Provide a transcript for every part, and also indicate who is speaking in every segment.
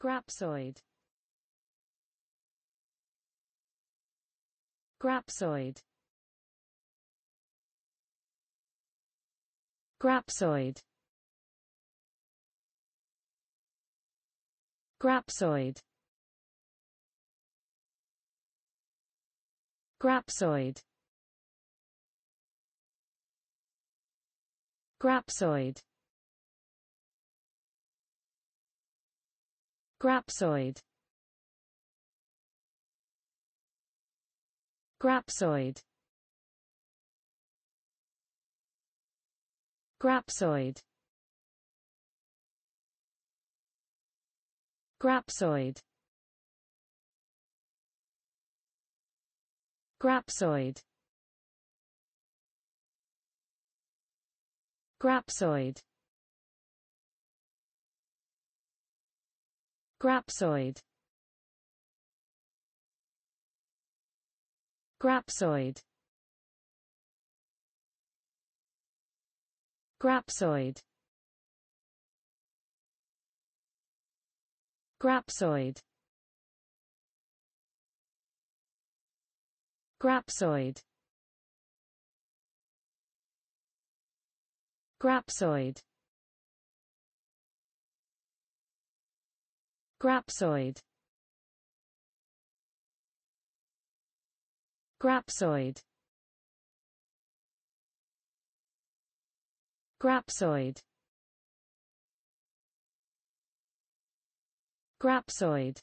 Speaker 1: Grapsoid Grapsoid Grapsoid Grapsoid Grapsoid Grapsoid Grapsoid Grapsoid Grapsoid Grapsoid Grapsoid Grapsoid Grapsoid Grapsoid Grapsoid Grapsoid Grapsoid Grapsoid Grapsoid Grapsoid Grapsoid Grapsoid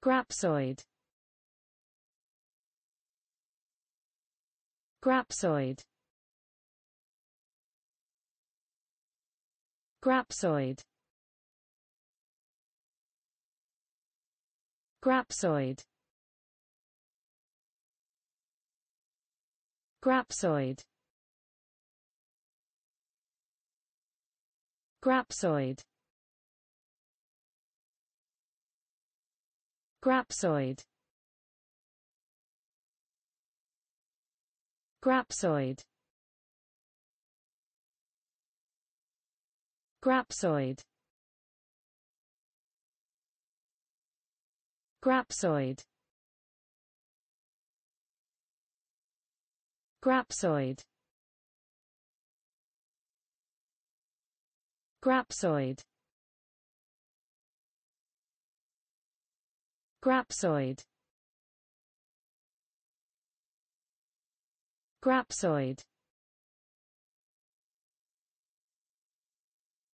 Speaker 1: Grapsoid Grapsoid Grapsoid Grapsoid Grapsoid Grapsoid Grapsoid Grapsoid Grapsoid Grapsoid Grapsoid Grapsoid Grapsoid Grapsoid